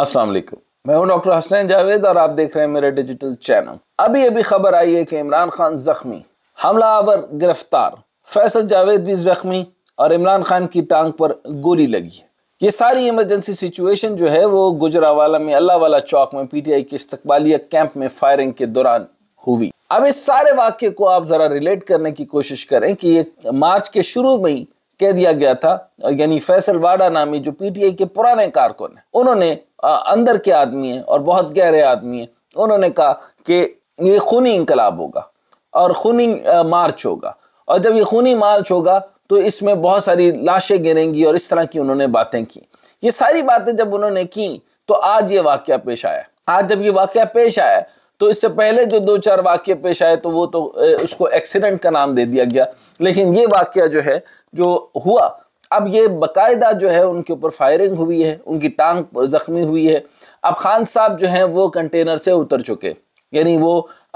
अस्सलाम वालेकुम मैं हूं डॉक्टर हसनैन जावेद और आप देख रहे हैं मेरे डिजिटल चैनल अभी अभी खबर आई है कि इमरान खान जख्मी हमला आवर गिरफ्तार फैसल जावेद भी जख्मी और इमरान खान की टांग पर गोली लगी है ये सारी इमरजेंसी सिचुएशन जो है वो गुजरावाला में अल्लाह वाला चौक में पीटीआई के इस्तकबालिया कैंप में फायरिंग के दौरान हुई अब इस सारे वाक्य को आप जरा रिलेट करने की कोशिश करें कि ये मार्च के शुरू में ही कह दिया गया था यानी फैसल वाडा नामी जो पीटीआई के पुराने कारकुन है उन्होंने अंदर के आदमी हैं और बहुत गहरे आदमी हैं उन्होंने कहा कि ये खूनी इनकलाब होगा और खूनी मार्च होगा और जब ये खूनी मार्च होगा तो इसमें बहुत सारी लाशें गिरेंगी और इस तरह की उन्होंने बातें की ये सारी बातें जब उन्होंने की तो आज ये वाक्य पेश आया आज जब ये वाक्य पेश आया तो इससे पहले जो दो चार वाक्य पेश आए तो वो तो उसको एक्सीडेंट का नाम दे दिया गया लेकिन ये वाक्य जो है जो हुआ अब ये बाकायदा जो है उनके ऊपर फायरिंग हुई है उनकी टांग ज़ख्मी हुई है अब खान साहब जो है वो कंटेनर से उतर चुके यानी वो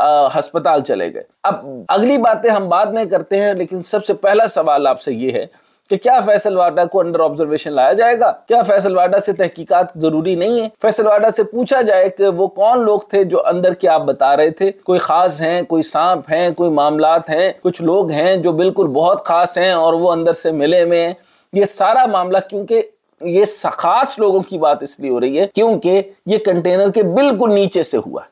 अस्पताल चले गए अब अगली बातें हम बाद में करते हैं लेकिन सबसे पहला सवाल आपसे ये है कि क्या फैसल वाडा को अंडर ऑब्जर्वेशन लाया जाएगा क्या फैसल वाडा से तहकीकात जरूरी नहीं है फैसल वाडा से पूछा जाए कि वो कौन लोग थे जो अंदर के आप बता रहे थे कोई खास हैं कोई सांप हैं कोई मामलात हैं कुछ लोग हैं जो बिल्कुल बहुत खास हैं और वो अंदर से मिले में ये सारा मामला क्योंकि ये खास लोगों की बात इसलिए हो रही है क्योंकि ये कंटेनर के बिल्कुल नीचे से हुआ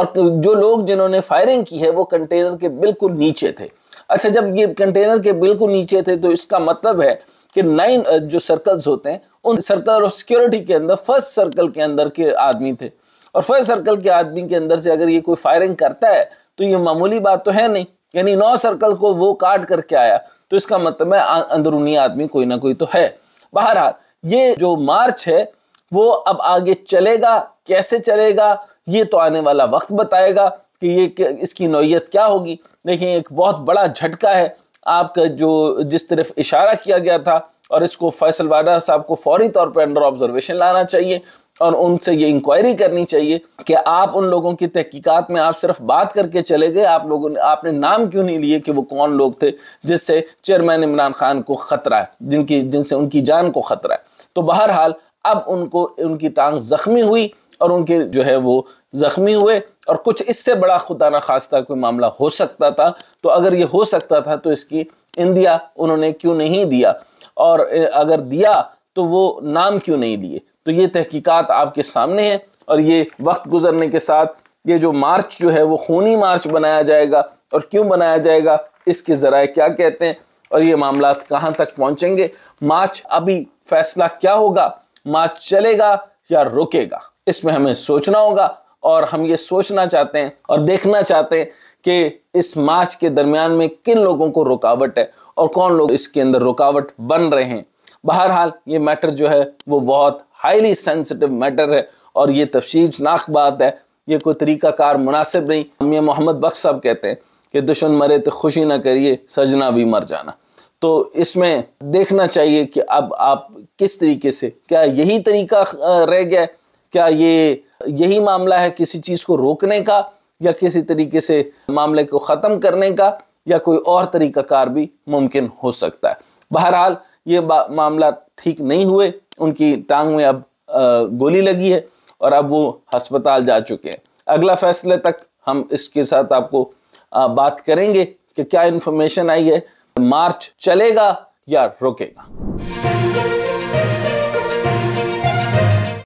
और जो लोग जिन्होंने फायरिंग की है वो कंटेनर के बिल्कुल नीचे थे अच्छा जब ये कंटेनर के बिल्कुल नीचे थे तो इसका मतलब है कि नाइन जो सर्कल्स होते हैं उन सर्कल और सिक्योरिटी के अंदर फर्स्ट सर्कल के अंदर के आदमी थे और फर्स्ट सर्कल के आदमी के अंदर से अगर ये कोई फायरिंग करता है तो ये मामूली बात तो है नहीं यानी नौ सर्कल को वो काट करके आया तो इसका मतलब है अंदरूनी आदमी कोई ना कोई तो है बहरहाल ये जो मार्च है वो अब आगे चलेगा कैसे चलेगा ये तो आने वाला वक्त बताएगा कि ये इसकी नौीयत क्या होगी देखिए एक बहुत बड़ा झटका है आपका जो जिस तरफ इशारा किया गया था और इसको फैसल वाडा साहब को फौरी तौर पर अंडर ऑब्जर्वेशन लाना चाहिए और उनसे ये इंक्वायरी करनी चाहिए कि आप उन लोगों की तहकीकात में आप सिर्फ बात करके चले गए आप लोगों ने आपने नाम क्यों नहीं लिए कि वो कौन लोग थे जिससे चेयरमैन इमरान खान को ख़तरा है जिनकी जिनसे उनकी जान को ख़तरा है तो बहरहाल अब उनको उनकी टांग ज़ख्मी हुई और उनके जो है वो ज़ख्मी हुए और कुछ इससे बड़ा खुदा न खास्ता कोई मामला हो सकता था तो अगर ये हो सकता था तो इसकी इंदिया उन्होंने क्यों नहीं दिया और अगर दिया तो वो नाम क्यों नहीं लिए तो ये तहकीकात आपके सामने है और ये वक्त गुजरने के साथ ये जो मार्च जो है वो खूनी मार्च बनाया जाएगा और क्यों बनाया जाएगा इसके ज़रा क्या कहते हैं और ये मामला कहाँ तक पहुँचेंगे मार्च अभी फैसला क्या होगा मार्च चलेगा या रुकेगा इसमें हमें सोचना होगा और हम ये सोचना चाहते हैं और देखना चाहते हैं कि इस मार्च के दरमियान में किन लोगों को रुकावट है और कौन लोग इसके अंदर रुकावट बन रहे हैं बहरहाल ये मैटर जो है वो बहुत हाईली सेंसिटिव मैटर है और ये तफशीनाक बात है ये कोई तरीक़ाकार मुनासिब नहीं मियाँ मोहम्मद बख्श साहब कहते हैं कि दुश्मन मरे तो खुशी ना करिए सजना भी मर जाना तो इसमें देखना चाहिए कि अब आप किस तरीके से क्या यही तरीका रह गया क्या ये यही मामला है किसी चीज़ को रोकने का या किसी तरीके से मामले को ख़त्म करने का या कोई और तरीक़ाकार भी मुमकिन हो सकता है बहरहाल ये मामला ठीक नहीं हुए उनकी टांग में अब गोली लगी है और अब वो हस्पताल जा चुके हैं अगला फैसले तक हम इसके साथ आपको बात करेंगे कि क्या इन्फॉर्मेशन आई है मार्च चलेगा या रुकेगा